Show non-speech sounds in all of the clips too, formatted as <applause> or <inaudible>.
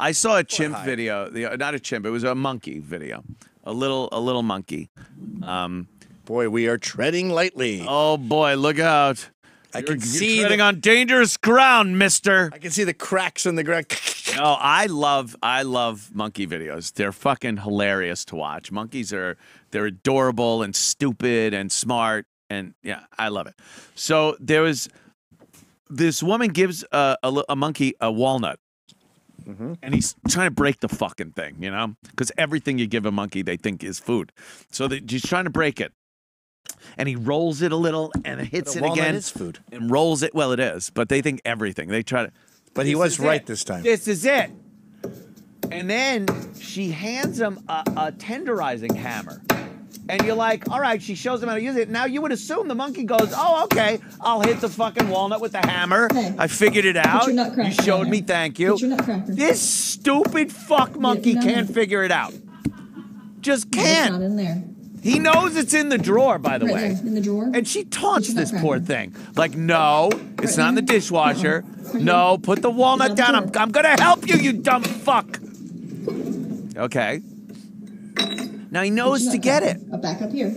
I saw a chimp video. The, uh, not a chimp. It was a monkey video. A little, a little monkey. Um, boy, we are treading lightly. Oh boy, look out! I you're, can you're see treading the, on dangerous ground, Mister. I can see the cracks in the ground. <laughs> Oh, I love, I love monkey videos. They're fucking hilarious to watch. Monkeys are, they're adorable and stupid and smart, and yeah, I love it. So there was. This woman gives a, a, a monkey a walnut Mm-hmm. And he's trying to break the fucking thing, you know? Because everything you give a monkey, they think is food. So he's trying to break it. And he rolls it a little and hits it again. It's food. And rolls it. Well, it is, but they think everything. They try to. But he was right it. this time. This is it. And then she hands him a, a tenderizing hammer and you're like, all right, she shows them how to use it. Now you would assume the monkey goes, oh, okay, I'll hit the fucking walnut with the hammer. Hey, I figured it out. You showed me, thank you. This stupid fuck monkey can't figure it out. Just can't. not in there. He knows it's in the drawer, by the right way. There, in the drawer. And she taunts this poor thing. Like, no, it's right not in the dishwasher. No, right no put the walnut down. I'm, I'm going to help you, you dumb fuck. Okay. Now he knows to get it. Up back up here.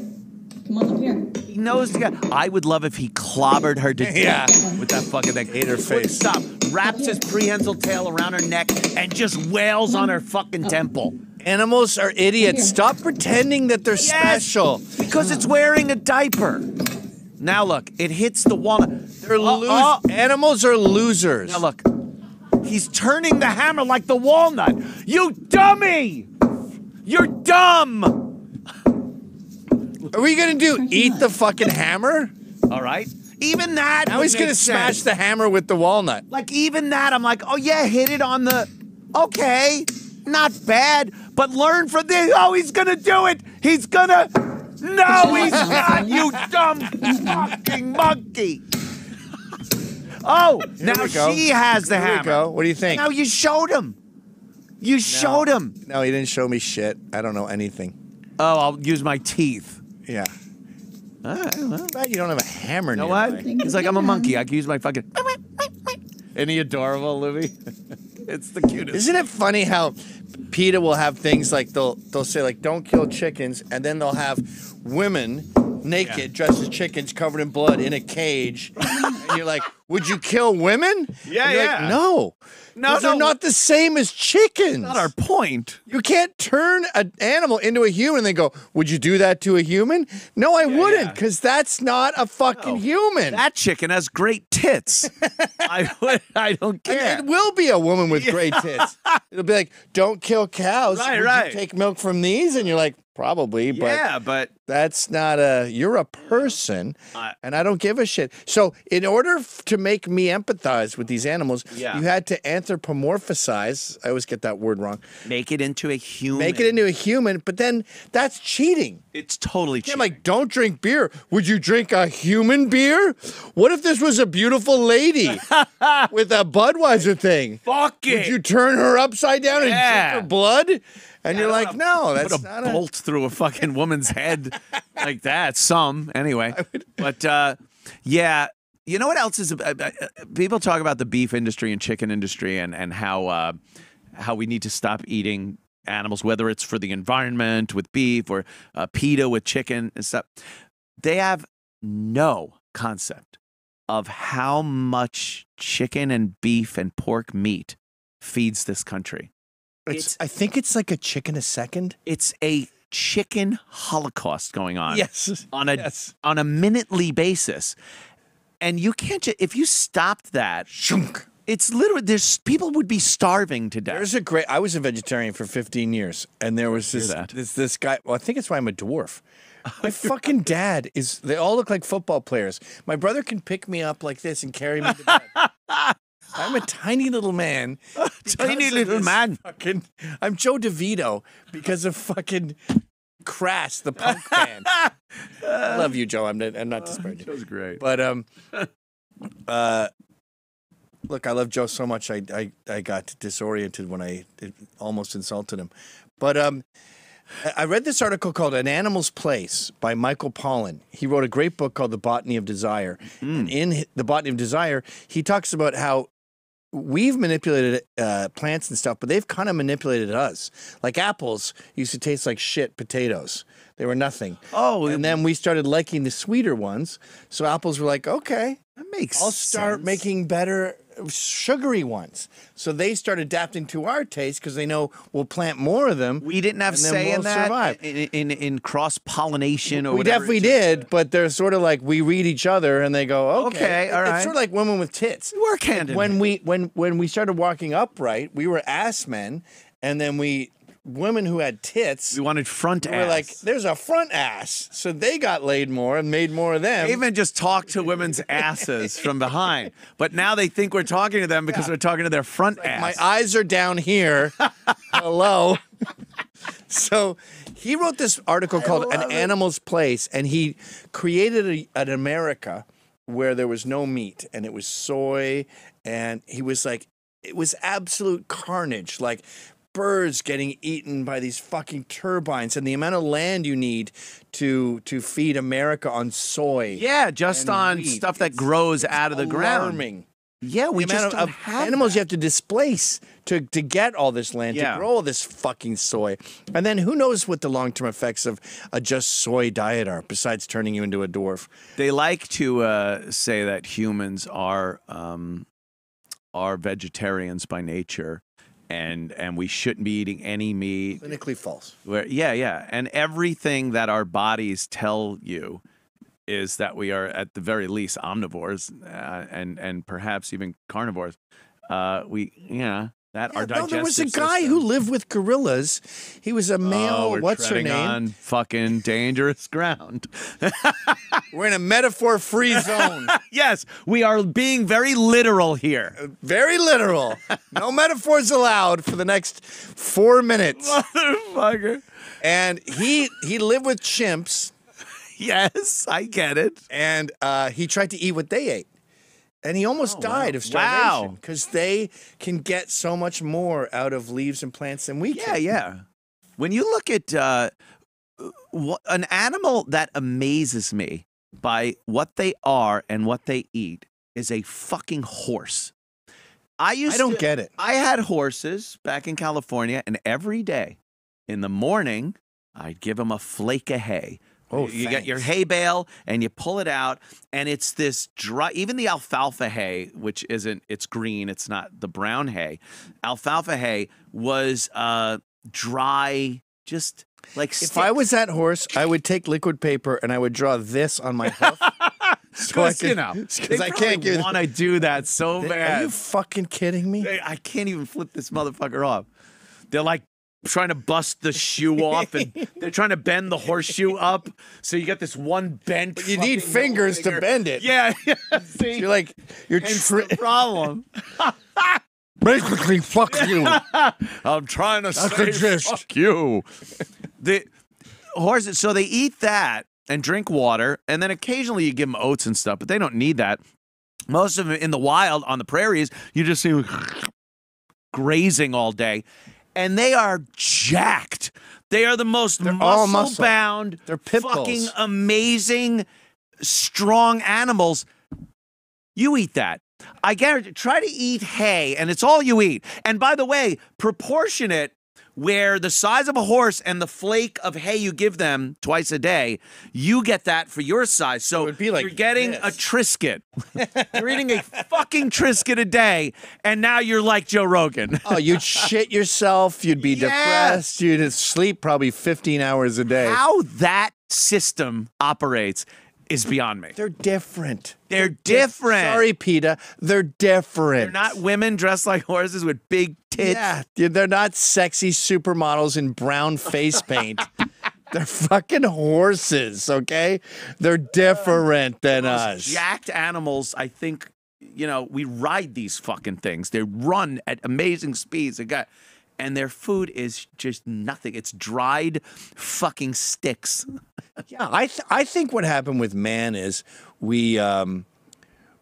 Come on up here. He knows to get. I would love if he clobbered her to <laughs> yeah, death with that fucking thing. In her face. Stop. Wraps his prehensile tail around her neck and just wails on her fucking temple. Animals are idiots. Stop pretending that they're Yes! special. Because it's wearing a diaper. Now look, it hits the walnut. They're uh, lose- uh. Animals are losers. Now look, he's turning the hammer like the walnut. You dummy! You're dumb! Are we gonna do eat the fucking hammer? All right. Even that. Now he's gonna smash the hammer with the walnut. Like even that, I'm like, oh yeah, hit it on the. Okay, not bad. But learn from this. Oh, he's gonna do it. He's gonna. No, he's not. You <laughs> dumb fucking monkey. Oh, Here now she has the Here hammer. We go. What do you think? Now you showed him. You showed him. No, he didn't show me shit. I don't know anything. Oh, I'll use my teeth. Yeah. All right, well, you don't have a hammer. you know what? He's like, I'm a monkey. I can use my fucking. Any adorable, Louie? <laughs> it's the cutest. Isn't it funny how PETA will have things like they'll they'll say like don't kill chickens, and then they'll have women naked yeah. dressed as chickens covered in blood in a cage. and you're like, would you kill women? Yeah, yeah. Like, no. No, no, they're not the same as chickens. Not our point. You can't turn an animal into a human and then go, would you do that to a human? No, I yeah, wouldn't, because yeah. that's not a fucking no. human. That chicken has great tits. <laughs> I I don't care. And it will be a woman with great tits. It'll be like, don't kill cows. Right, Would right. You take milk from these, and you're like, probably but yeah but that's not a you're a person I, and i don't give a shit so in order to make me empathize with these animals yeah. you had to anthropomorphize i always get that word wrong make it into a human make it into a human but then that's cheating it's totally cheating. i'm like don't drink beer would you drink a human beer what if this was a beautiful lady <laughs> with a budweiser thing fuck it would you turn her upside down yeah. and drink her blood and you're like, no, that's put a not bolt through a fucking woman's head <laughs> like that. Some anyway, <laughs> but uh, yeah, you know what else is? Uh, uh, uh, people talk about the beef industry and chicken industry and and how uh, how we need to stop eating animals, whether it's for the environment with beef or uh, pita with chicken and stuff. They have no concept of how much chicken and beef and pork meat feeds this country. It's, it's I think it's like a chicken a second. It's a chicken holocaust going on. Yes. On a yes. on a minutely basis. And you can't just if you stopped that. Shunk. It's literally there's people would be starving to death. There's a great I was a vegetarian for 15 years and there was this this this guy well I think it's why I'm a dwarf. <laughs> My fucking dad is they all look like football players. My brother can pick me up like this and carry me to bed. <laughs> <laughs> I'm a tiny little man. <laughs> tiny little man. Fucking, I'm Joe DeVito because of fucking Crass, the punk <laughs> band. Love you, Joe. I'm not, I'm not uh, disparaging. Uh, Joe's great. But um, uh, look, I love Joe so much. I I, I got disoriented when I almost insulted him. But um, I read this article called "An Animal's Place" by Michael Pollan. He wrote a great book called "The Botany of Desire." Mm. And in "The Botany of Desire," he talks about how we've manipulated uh, plants and stuff, but they've kind of manipulated us. Like apples used to taste like shit potatoes. They were nothing. Oh, and then we started liking the sweeter ones. So apples were like, okay, that makes. I'll start sense. making better uh, sugary ones. So they start adapting to our taste because they know we'll plant more of them. We didn't have say we'll in that survive. in, in, in cross pollination or we definitely did, but they're sort of like we read each other and they go, okay, okay all right. It's sort of like women with tits. We work hand when we when when we started walking upright, we were ass men, and then we women who had tits. We wanted front we ass. We're like, there's a front ass. So they got laid more and made more of them. They even just talk to women's asses from behind. But now they think we're talking to them because yeah. we're talking to their front like, ass. My eyes are down here. <laughs> Hello. so he wrote this article I called An it. Animal's Place, and he created a, an America where there was no meat and it was soy. And he was like, it was absolute carnage. Like birds getting eaten by these fucking turbines and the amount of land you need to to feed America on soy. Yeah, just on wheat. stuff that it's, grows it's out of the alarming. ground. Yeah, we the just of, animals that. you have to displace to to get all this land yeah. to grow all this fucking soy, and then who knows what the long term effects of a just soy diet are besides turning you into a dwarf. They like to uh, say that humans are um, are vegetarians by nature, and and we shouldn't be eating any meat. Clinically false. Where, yeah, yeah, and everything that our bodies tell you is that we are at the very least omnivores, uh, and and perhaps even carnivores. Uh, we yeah, that yeah, no, there was a guy who lived with gorillas. He was a oh, male. Oh, what's her name? On fucking dangerous ground. <laughs> we're in a metaphor-free <laughs> zone. yes, we are being very literal here. Uh, very literal. no <laughs> metaphors allowed for the next four minutes. Motherfucker. And he he lived with chimps. Yes, I get it. And uh, he tried to eat what they ate and he almost oh, died wow. of starvation because wow. they can get so much more out of leaves and plants than we can. Yeah, yeah. When you look at uh, an animal that amazes me by what they are and what they eat is a fucking horse. I used. I don't to, get it. I had horses back in California, and every day in the morning, I'd give them a flake of hay. Oh, you thanks. get your hay bale and you pull it out, and it's this dry. Even the alfalfa hay, which isn't, it's green. It's not the brown hay. Alfalfa hay was uh, dry, just like. If I was that horse, I would take liquid paper and I would draw this on my hoof. <laughs> so I can, you know, because I can't get. Want to <laughs> do that so bad? Are you fucking kidding me? I can't even flip this motherfucker off. They're like, trying to bust the shoe <laughs> off and they're trying to bend the horseshoe up. So you got this one bent. But you need fingers to bend it. Yeah. <laughs> so you're like, you're tri- the problem. <laughs> Basically, fuck you. I'm trying to say fuck you. The horses, so they eat that and drink water, and then occasionally you give them oats and stuff, but they don't need that. Most of them in the wild on the prairies, you just see them grazing all day and they are jacked. They are the most muscle, muscle bound, They're fucking amazing, strong animals. You eat that. I guarantee. Try to eat hay, and it's all you eat. And by the way, proportionate where the size of a horse and the flake of hay you give them twice a day, you get that for your size. So like you're getting this. a Trisket. <laughs> you're eating a fucking Trisket a day, and now you're like Joe Rogan. oh, you'd shit yourself. You'd be yes. depressed. You'd sleep probably 15 hours a day. How that system operates is beyond me. They're different. They're different. Sorry, PETA. They're different. They're not women dressed like horses with big tits. Yeah, they're not sexy supermodels in brown face paint. <laughs> They're fucking horses, okay? They're different than us. Jacked animals, I think, you know, we ride these fucking things. They run at amazing speeds. They got and their food is just nothing. It's dried fucking sticks. <laughs> yeah, I th- I think what happened with man is we um,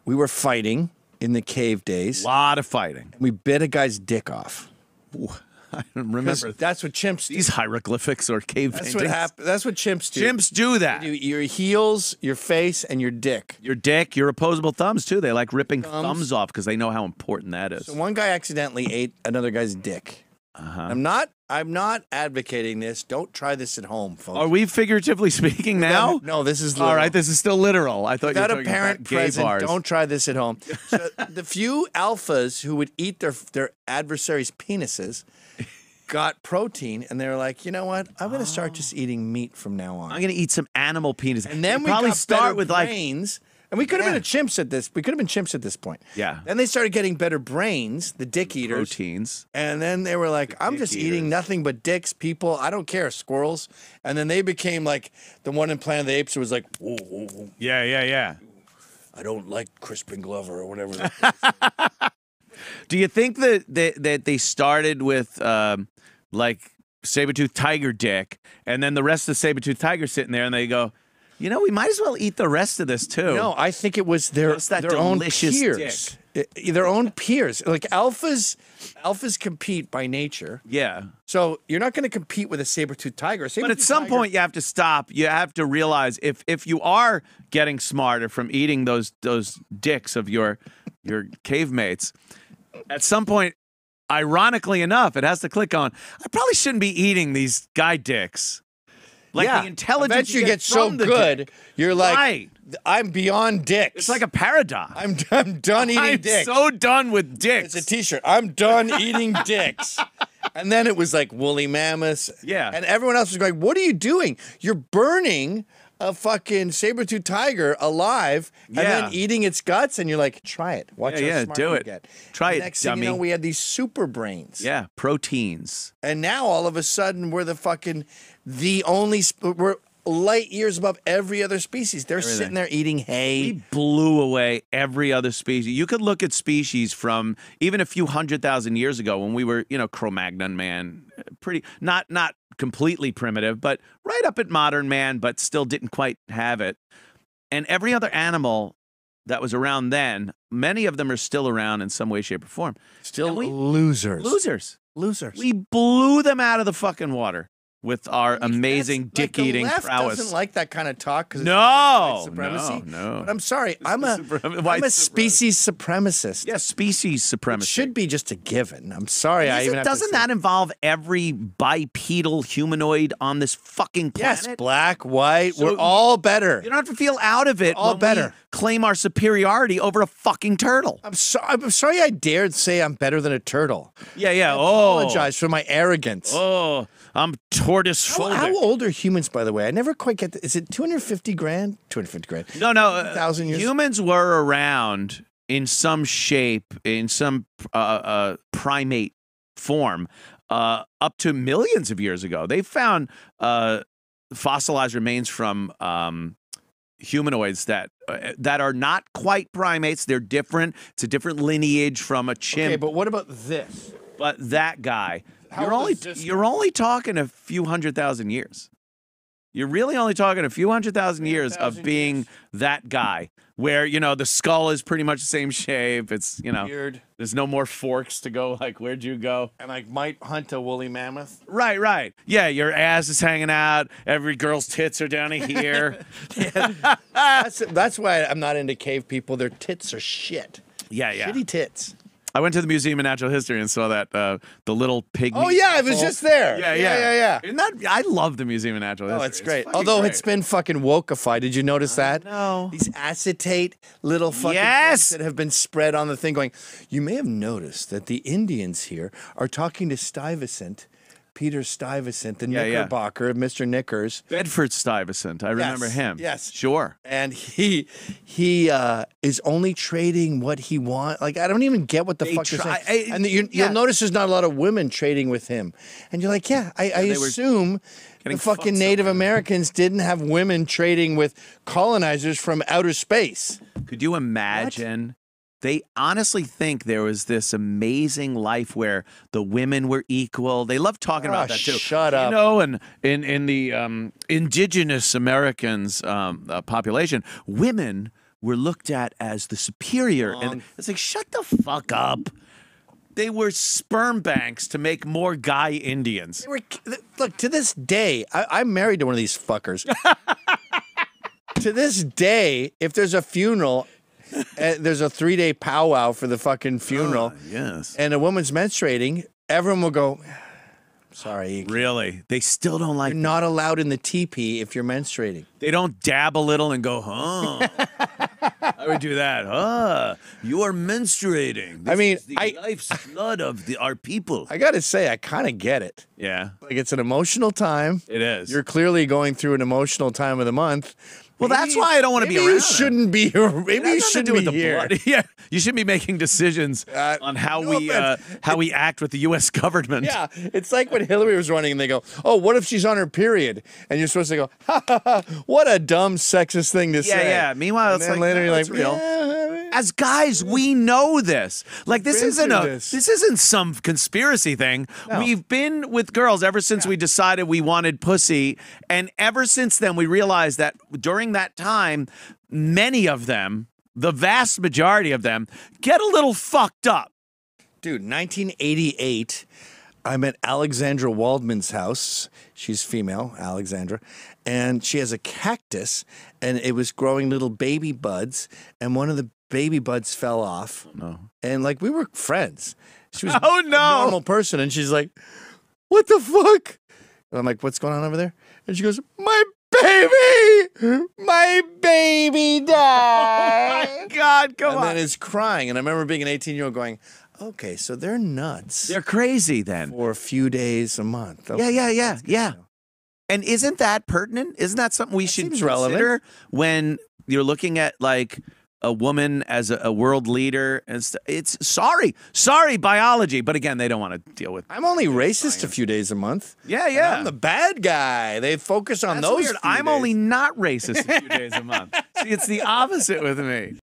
we were fighting in the cave days. A lot of fighting. We bit a guy's dick off. do <laughs> I remember. That's what chimps. Do. These hieroglyphics or cave that's paintings. What hap- that's what chimps do. Chimps do that. Do your heels, your face, and your dick. Your dick, your opposable thumbs too. They like ripping thumbs, thumbs off because they know how important that is. So one guy accidentally ate another guy's dick. Uh-huh. I'm not. I'm not advocating this. Don't try this at home, folks. Are we figuratively <laughs> speaking now? No, no this is literal. all right. This is still literal. I thought Without you were a parent present. Bars. Don't try this at home. <laughs> So the few alphas who would eat their their adversaries' penises got protein, and they are like, you know what? I'm going to oh. start just oh. eating meat from now on. I'm going to eat some animal penis. And then we probably start with brains, like and we could have yeah. been chimps at this. We could have been chimps at this point. Yeah. Then they started getting better brains, the dick eaters. Proteins. And then they were like, the I'm just eaters. eating nothing but dicks, people. I don't care, squirrels. And then they became like the one in Planet of the Apes who was like, whoa, whoa, whoa. Yeah, yeah, yeah. I don't like Crispin Glover or whatever. <laughs> Do you think that they, that they started with um, like saber-tooth tiger dick and then the rest of the saber-tooth tiger sitting there and they go, you know, we might as well eat the rest of this too. No, I think it was their their own peers. Dick. Eh, eh, their own peers. Like alphas alphas compete by nature. Yeah. So you're not going to compete with a saber tooth tiger. Saber but at some tiger point you have to stop. You have to realize if if you are getting smarter from eating those those dicks of your your cave mates, at some point ironically enough, it has to click on I probably shouldn't be eating these guy dicks. Like yeah. the intelligence you, you get, get so good, dick. you're like, right. I'm beyond dicks. It's like a paradox. I'm, I'm done <laughs> eating I'm dicks. so done with dicks. It's a T-shirt. I'm done eating <laughs> dicks. And then it was like woolly mammoths. Yeah. And everyone else was like, "What are you doing? You're burning." a fucking saber-tooth tiger alive and yeah. then eating its guts and you're like try it watch yeah, yeah do it get. try and it next dummy. thing you know we had these super brains yeah proteins and now all of a sudden we're the fucking the only sp- we're light years above every other species. They're Everything. sitting there eating hay. We blew away every other species. You could look at species from even a few hundred thousand years ago when we were, you know, Cro-Magnon man, pretty not not completely primitive, but right up at modern man, but still didn't quite have it. And every other animal that was around then, many of them are still around in some way, shape, or form. Still we, losers. Losers. Losers. We blew them out of the fucking water with our amazing dick eating prowess. Doesn't like that kind of talk no, supremacy. No, no. But I'm sorry, I'm a am a species supremacist. Yeah, species supremacy it should be just a given. I'm sorry, Is I even it, doesn't that involve every bipedal humanoid on this fucking planet? Yes, black, white, so we're all better. You don't have to feel out of it. We're all better. claim our superiority over a fucking turtle. I'm sorry. I'm sorry. I dared say I'm better than a turtle. Yeah, yeah. I oh, apologize for my arrogance. Oh, I'm. T- tortoise how, folder. How old are humans, by the way? I never quite get. The, is it 250 grand? 250 grand? No, no. Uh, Thousand years. Humans were around in some shape, in some uh, uh, primate form, uh, up to millions of years ago. They found uh, fossilized remains from um, humanoids that uh, that are not quite primates. They're different. It's a different lineage from a chimp. Okay, but what about this? But that guy how you're only you're only talking a few hundred thousand years. You're really only talking a few hundred thousand years thousand of being years. that guy where, you know, the skull is pretty much the same shape. It's, you know, Weird. there's no more forks to go. Like, where'd you go? And I might hunt a woolly mammoth. Right, right. Yeah, your ass is hanging out. Every girl's tits are down <laughs> here. that's, that's why I'm not into cave people. Their tits are shit. Yeah, yeah. Shitty tits. I went to the Museum of Natural History and saw that uh, the little pig. Oh yeah, it was just there. Yeah, yeah, yeah, yeah. yeah. That, I love the Museum of Natural oh, History. Oh, it's great. It's Although great. it's been fucking wokeified. Did you notice that? No. These acetate little fucking yes! that have been spread on the thing. Going, you may have noticed that the Indians here are talking to Stuyvesant Peter Stuyvesant, the yeah, Knickerbocker, yeah. Mr. Knickers. Bedford Stuyvesant. I yes, remember him. Yes. Sure. And he he uh, is only trading what he wants. Like, I don't even get what the they fuck try, I, and you, will notice there's not a lot of women trading with him. And you're like, yeah, I, I assume the fucking Native somewhere. Americans didn't have women trading with colonizers from outer space. Could you imagine they honestly think there was this amazing life where the women were equal. They love talking oh, about ah, that too. Shut up. You know, and in in the um, indigenous Americans um, uh, population, women were looked at as the superior, and it's like shut the fuck up. They were sperm banks to make more guy Indians. Were, look, to this day, I, I'm married to one of these fuckers. <laughs> to this day, if there's a funeral Eh, there's a three day powwow for the fucking funeral. Ah, yes. And a woman's menstruating, everyone will go, ah, Sorry. Really? They still don't like. You're not allowed in the teepee if you're menstruating. They don't dab a little and go, huh? <laughs> I would do that. Huh? You are menstruating. This I mean, the I, lifeblood of the, our people. I gotta say, I kind of get it. Yeah. Like it's an emotional time. It is. You're clearly going through an emotional time of the month, well, that's why I don't want to be around. You shouldn't be be. Maybe you shouldn't be <laughs> here. <laughs> Yeah, you shouldn't be making decisions <laughs> uh, on how we uh, how we act with the U.S. government. Yeah, it's like when Hillary was running, and they go, "Oh, what if she's on her period?" And you're supposed to go, ha, ha, ha, "What a dumb sexist thing to say." Yeah, Meanwhile, it's like later you're like, real. As guys, we know this. Like this isn't a this. this. isn't some conspiracy thing. No. We've been with girls ever since yeah. we decided we wanted pussy, and ever since then we realized that during that time, many of them, the vast majority of them, get a little fucked up. Dude, 1988. I'm at Alexandra Waldman's house. She's female, Alexandra, and she has a cactus, and it was growing little baby buds. And one of the baby buds fell off. Oh, no. And like we were friends. She was <laughs> oh, no. a normal person. And she's like, what the fuck? And I'm like, what's going on over there? And she goes, my baby, my baby died. <laughs> Oh my God, come and on. And then is crying. And I remember being an 18 year old going, okay, so they're nuts. They're crazy then. For a few days, a month. Okay, yeah, yeah, yeah, yeah. And isn't that pertinent? Isn't that something we that should relevant. consider when you're looking at like – a woman as a, a world leader. It's, it's sorry, sorry, biology. But again, they don't want to deal with. I'm only racist science. a few days a month. Yeah, yeah. I'm the bad guy. They focus on That's those. I'm days. only not racist a few days a month. <laughs> See, it's the opposite with me.